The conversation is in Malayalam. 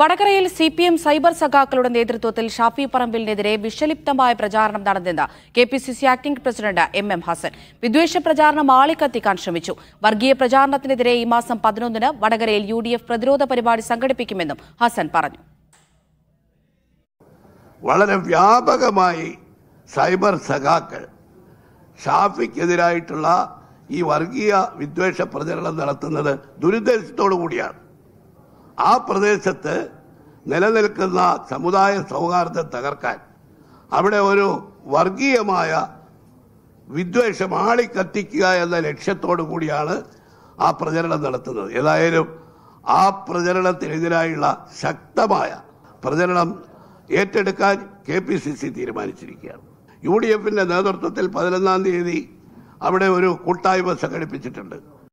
വടകരയിൽ സി പി എം സൈബർ സഖാക്കളുടെ നേതൃത്വത്തിൽ ഷാഫി പറമ്പിലിനെതിരെ വിഷലിപ്തമായ പ്രചാരണം നടന്നെന്ന് K P C C acting president M M Hasan വിദ്വേഷ പ്രചാരണം ആളിക്കത്തിക്കാൻ ശ്രമിച്ചു വർഗീയ പ്രചാരണത്തിനെതിരെ ഈ മാസം പതിനൊന്നിന് വടകരയിൽ യു ഡി എഫ് പ്രതിരോധ പരിപാടി സംഘടിപ്പിക്കുമെന്നും ഹസൻ പറഞ്ഞു വളരെ വ്യാപകമായി സൈബർ സഖാക്കൾ ഷാഫിക്കെതിരായിട്ടുള്ള ഈ വർഗീയ വിദ്വേഷ പ്രചരണം നടത്തുന്നത് ദുരുദ്ദേശത്തോടു കൂടിയാണ് ആ പ്രദേശത്ത് നിലനിൽക്കുന്ന സമുദായ സൗഹാർദ്ദം തകർക്കാൻ അവിടെ ഒരു വർഗീയമായ വിദ്വേഷം ആളിക്കത്തിക്കുക എന്ന ലക്ഷ്യത്തോടു കൂടിയാണ് ആ പ്രചരണം നടത്തുന്നത് ഏതായാലും ആ പ്രചരണത്തിനെതിരായുള്ള ശക്തമായ പ്രചരണം ഏറ്റെടുക്കാൻ കെ പി സി സി തീരുമാനിച്ചിരിക്കുകയാണ് യു ഡി എഫിന്റെ നേതൃത്വത്തിൽ പതിനൊന്നാം തീയതി അവിടെ ഒരു കൂട്ടായ്മ സംഘടിപ്പിച്ചിട്ടുണ്ട്